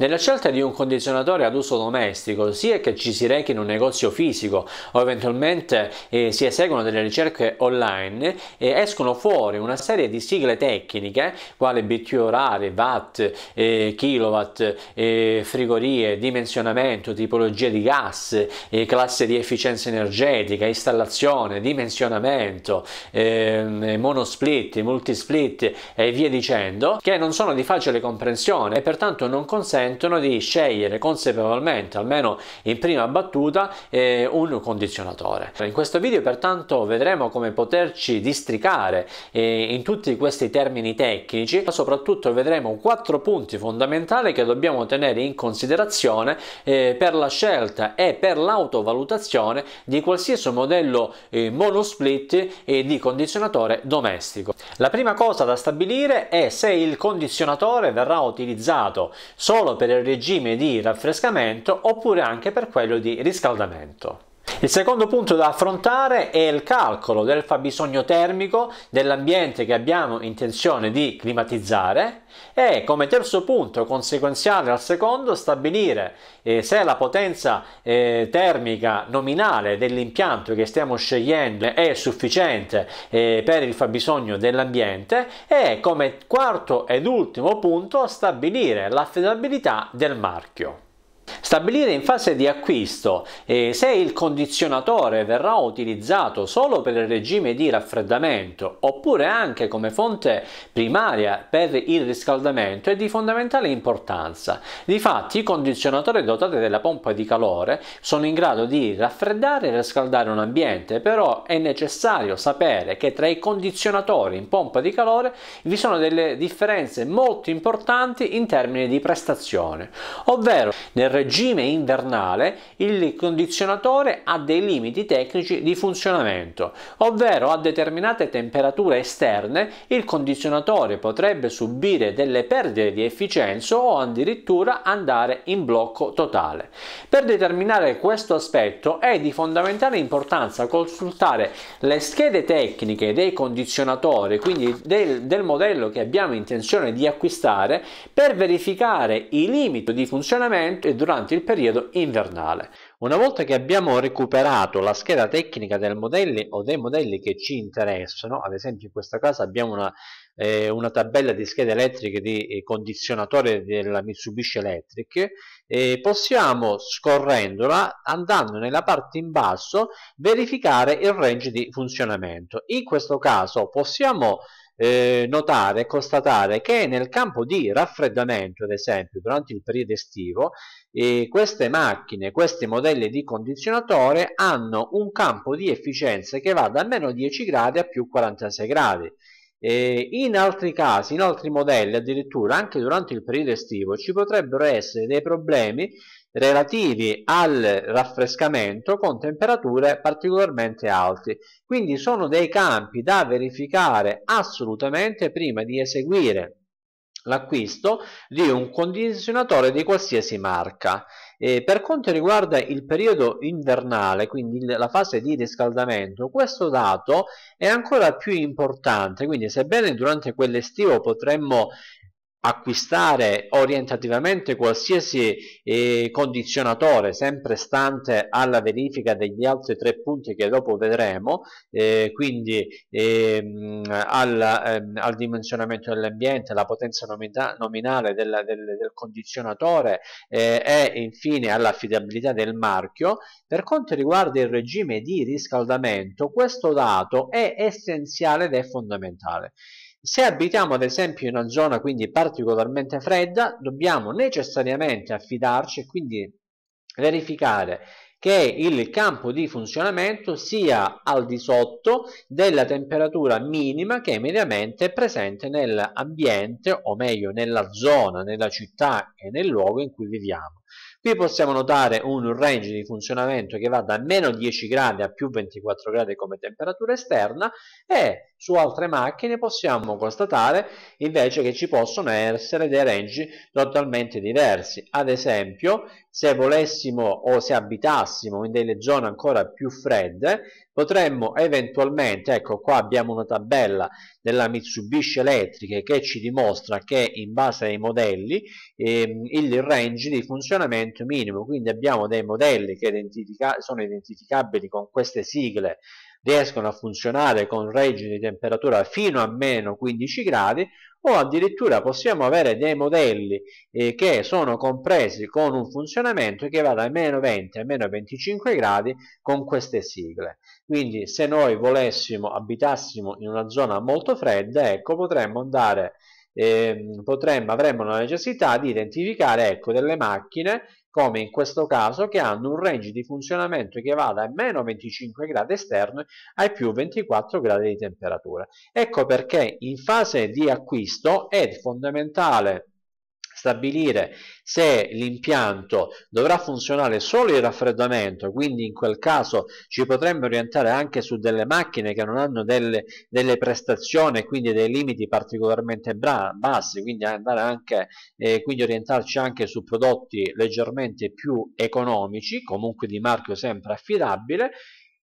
Nella scelta di un condizionatore ad uso domestico, sia che ci si rechi in un negozio fisico o eventualmente eh, si eseguono delle ricerche online, eh, escono fuori una serie di sigle tecniche, quali BTU orari, watt, eh, kilowatt, eh, frigorie, dimensionamento, tipologia di gas, eh, classe di efficienza energetica, installazione, dimensionamento, ehm, monosplit, multisplit e via dicendo, che non sono di facile comprensione e pertanto non consentono consentono di scegliere consapevolmente, almeno in prima battuta, eh, un condizionatore. In questo video pertanto vedremo come poterci districare eh, in tutti questi termini tecnici, ma soprattutto vedremo quattro punti fondamentali che dobbiamo tenere in considerazione eh, per la scelta e per l'autovalutazione di qualsiasi modello eh, monosplit e eh, di condizionatore domestico. La prima cosa da stabilire è se il condizionatore verrà utilizzato solo per il regime di raffrescamento oppure anche per quello di riscaldamento. Il secondo punto da affrontare è il calcolo del fabbisogno termico dell'ambiente che abbiamo intenzione di climatizzare e come terzo punto conseguenziale al secondo stabilire eh, se la potenza eh, termica nominale dell'impianto che stiamo scegliendo è sufficiente eh, per il fabbisogno dell'ambiente e come quarto ed ultimo punto stabilire l'affidabilità del marchio. Stabilire in fase di acquisto eh, se il condizionatore verrà utilizzato solo per il regime di raffreddamento oppure anche come fonte primaria per il riscaldamento è di fondamentale importanza. Difatti i condizionatori dotati della pompa di calore sono in grado di raffreddare e riscaldare un ambiente, però è necessario sapere che tra i condizionatori in pompa di calore vi sono delle differenze molto importanti in termini di prestazione, ovvero nel regime regime invernale il condizionatore ha dei limiti tecnici di funzionamento, ovvero a determinate temperature esterne il condizionatore potrebbe subire delle perdite di efficienza o addirittura andare in blocco totale. Per determinare questo aspetto è di fondamentale importanza consultare le schede tecniche dei condizionatori, quindi del, del modello che abbiamo intenzione di acquistare per verificare i limiti di funzionamento e durante durante il periodo invernale. Una volta che abbiamo recuperato la scheda tecnica del modello o dei modelli che ci interessano, ad esempio in questo caso abbiamo una, eh, una tabella di schede elettriche di eh, condizionatore della Mitsubishi Electric, eh, possiamo scorrendola andando nella parte in basso verificare il range di funzionamento. In questo caso possiamo eh, notare e constatare che nel campo di raffreddamento, ad esempio, durante il periodo estivo, eh, queste macchine, questi modelli di condizionatore hanno un campo di efficienza che va da meno 10 gradi a più 46 gradi. Eh, in altri casi, in altri modelli, addirittura anche durante il periodo estivo, ci potrebbero essere dei problemi relativi al raffrescamento con temperature particolarmente alte. Quindi sono dei campi da verificare assolutamente prima di eseguire l'acquisto di un condizionatore di qualsiasi marca. E per quanto riguarda il periodo invernale, quindi la fase di riscaldamento, questo dato è ancora più importante, quindi sebbene durante quell'estivo potremmo acquistare orientativamente qualsiasi eh, condizionatore sempre stante alla verifica degli altri tre punti che dopo vedremo eh, quindi ehm, al, ehm, al, dimensionamento dell'ambiente la potenza nominale del, del, del condizionatore eh, e infine all'affidabilità del marchio per quanto riguarda il regime di riscaldamento questo dato è essenziale ed è fondamentale se abitiamo ad esempio in una zona quindi particolarmente fredda, dobbiamo necessariamente affidarci e quindi verificare che il campo di funzionamento sia al di sotto della temperatura minima che mediamente è presente nell'ambiente o meglio nella zona, nella città e nel luogo in cui viviamo. Qui possiamo notare un range di funzionamento che va da meno 10 gradi a più 24 gradi come temperatura esterna e su altre macchine possiamo constatare invece che ci possono essere dei range totalmente diversi. Ad esempio, se volessimo o se abitassimo in delle zone ancora più fredde, potremmo eventualmente, ecco qua abbiamo una tabella della Mitsubishi Electric che ci dimostra che in base ai modelli ehm, il range di funzionamento minimo, quindi abbiamo dei modelli che identifica sono identificabili con queste sigle riescono a funzionare con range di temperatura fino a meno 15 gradi o addirittura possiamo avere dei modelli eh, che sono compresi con un funzionamento che va da meno 20 a meno 25 gradi con queste sigle quindi se noi volessimo abitassimo in una zona molto fredda ecco potremmo andare eh, potremmo, avremmo la necessità di identificare ecco, delle macchine come in questo caso che hanno un range di funzionamento che va da meno 25 gradi esterni ai più 24 gradi di temperatura. Ecco perché in fase di acquisto è fondamentale stabilire se l'impianto dovrà funzionare solo il raffreddamento, quindi in quel caso ci potremmo orientare anche su delle macchine che non hanno delle, delle prestazioni, quindi dei limiti particolarmente bassi, quindi, anche, eh, quindi orientarci anche su prodotti leggermente più economici, comunque di marchio sempre affidabile,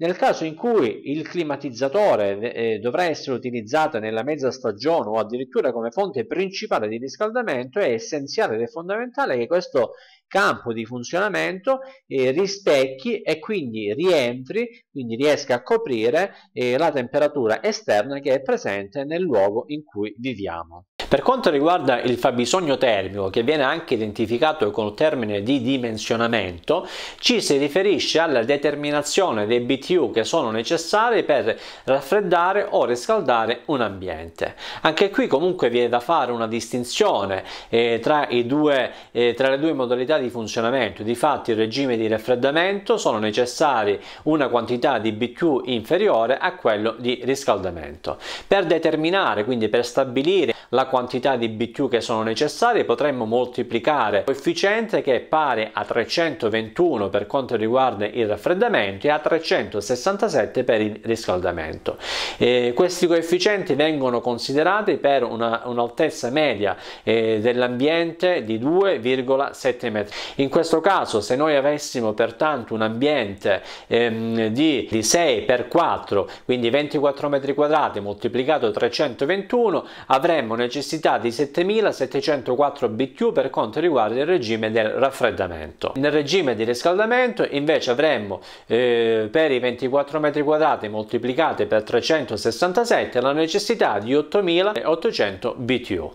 nel caso in cui il climatizzatore eh, dovrà essere utilizzato nella mezza stagione o addirittura come fonte principale di riscaldamento, è essenziale ed è fondamentale che questo campo di funzionamento eh, rispecchi e quindi rientri, quindi riesca a coprire eh, la temperatura esterna che è presente nel luogo in cui viviamo. Per quanto riguarda il fabbisogno termico, che viene anche identificato con il termine di dimensionamento, ci si riferisce alla determinazione dei BTU che sono necessari per raffreddare o riscaldare un ambiente. Anche qui comunque viene da fare una distinzione eh, tra, due, eh, tra, le due modalità di funzionamento. Difatti in regime di raffreddamento sono necessari una quantità di BTU inferiore a quello di riscaldamento. Per determinare, quindi per stabilire la quantità quantità di BTU che sono necessarie potremmo moltiplicare coefficiente che è pari a 321 per quanto riguarda il raffreddamento e a 367 per il riscaldamento. E questi coefficienti vengono considerati per un'altezza un media eh, dell'ambiente di 2,7 metri. In questo caso se noi avessimo pertanto un ambiente ehm, di, di 6 per 4 quindi 24 metri quadrati moltiplicato 321 avremmo necessità necessità di 7704 BTU per quanto riguarda il regime del raffreddamento. Nel regime di riscaldamento invece avremmo eh, per i 24 metri quadrati moltiplicati per 367 la necessità di 8800 BTU.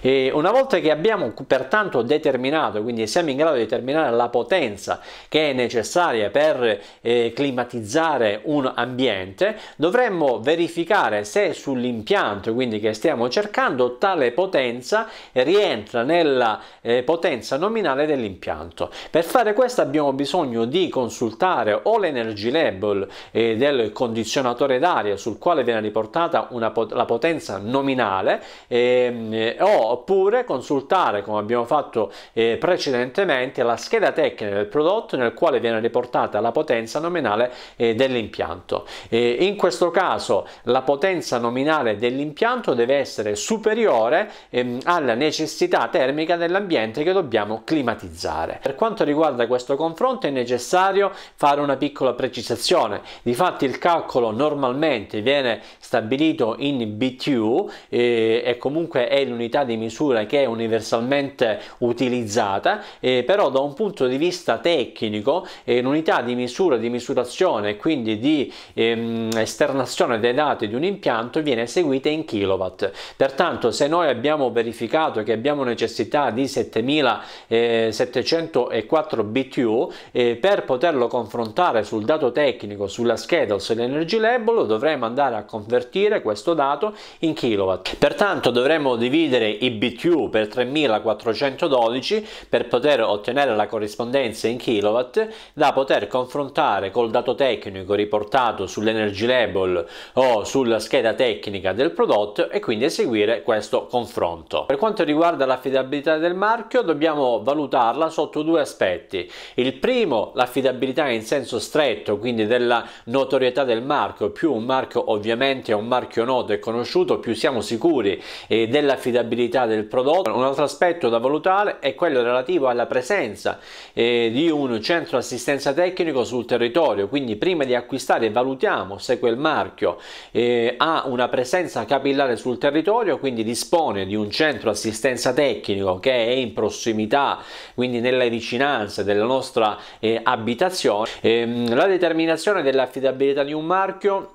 E una volta che abbiamo pertanto determinato, quindi siamo in grado di determinare la potenza che è necessaria per eh, climatizzare un ambiente, dovremmo verificare se sull'impianto quindi che stiamo cercando tale potenza rientra nella eh, potenza nominale dell'impianto. Per fare questo abbiamo bisogno di consultare o l'energy label eh, del condizionatore d'aria sul quale viene riportata pot- la potenza nominale ehm, eh, oppure consultare come abbiamo fatto eh, precedentemente la scheda tecnica del prodotto nel quale viene riportata la potenza nominale eh, dell'impianto eh, in questo caso la potenza nominale dell'impianto deve essere superiore ehm, alla necessità termica dell'ambiente che dobbiamo climatizzare per quanto riguarda questo confronto è necessario fare una piccola precisazione difatti il calcolo normalmente viene stabilito in BTU eh, e comunque è l'unità unità di misura che è universalmente utilizzata, eh, però da un punto di vista tecnico eh, l'unità di misura, di misurazione e quindi di ehm, esternazione dei dati di un impianto viene eseguita in kilowatt. Pertanto se noi abbiamo verificato che abbiamo necessità di 7704 eh, BTU, eh, per poterlo confrontare sul dato tecnico, sulla scheda o sull'energy label dovremo andare a convertire questo dato in kilowatt. Pertanto dovremo dividere condividere i BTU per 3412 per poter ottenere la corrispondenza in kilowatt da poter confrontare col dato tecnico riportato sull'energy label o sulla scheda tecnica del prodotto e quindi eseguire questo confronto. Per quanto riguarda l'affidabilità del marchio dobbiamo valutarla sotto due aspetti. Il primo l'affidabilità in senso stretto quindi della notorietà del marchio più un marchio ovviamente è un marchio noto e conosciuto più siamo sicuri eh, dell'affidabilità affidabilità del prodotto. Un altro aspetto da valutare è quello relativo alla presenza eh, di un centro assistenza tecnico sul territorio, quindi prima di acquistare valutiamo se quel marchio eh, ha una presenza capillare sul territorio, quindi dispone di un centro assistenza tecnico che è in prossimità, quindi nelle vicinanze della nostra eh, abitazione. Ehm, la determinazione dell'affidabilità di un marchio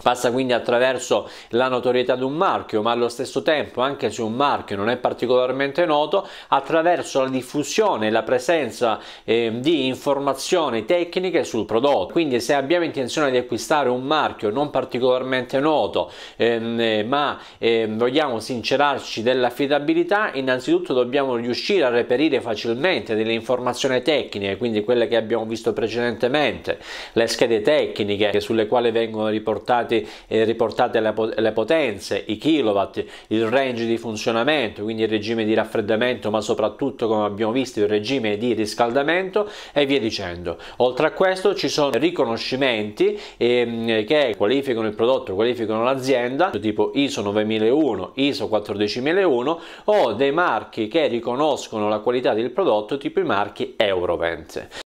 Passa quindi attraverso la notorietà di un marchio, ma allo stesso tempo, anche se un marchio non è particolarmente noto, attraverso la diffusione e la presenza eh, di informazioni tecniche sul prodotto. Quindi se abbiamo intenzione di acquistare un marchio non particolarmente noto, ehm, eh, ma ehm, vogliamo sincerarci dell'affidabilità, innanzitutto dobbiamo riuscire a reperire facilmente delle informazioni tecniche, quindi quelle che abbiamo visto precedentemente, le schede tecniche sulle quali vengono riportate riportati, eh, riportate le, le, potenze, i kilowatt, il range di funzionamento, quindi il regime di raffreddamento, ma soprattutto come abbiamo visto il regime di riscaldamento e via dicendo. Oltre a questo ci sono riconoscimenti ehm, che qualificano il prodotto, qualificano l'azienda, tipo ISO 9001, ISO 14001 o dei marchi che riconoscono la qualità del prodotto, tipo i marchi Eurovent.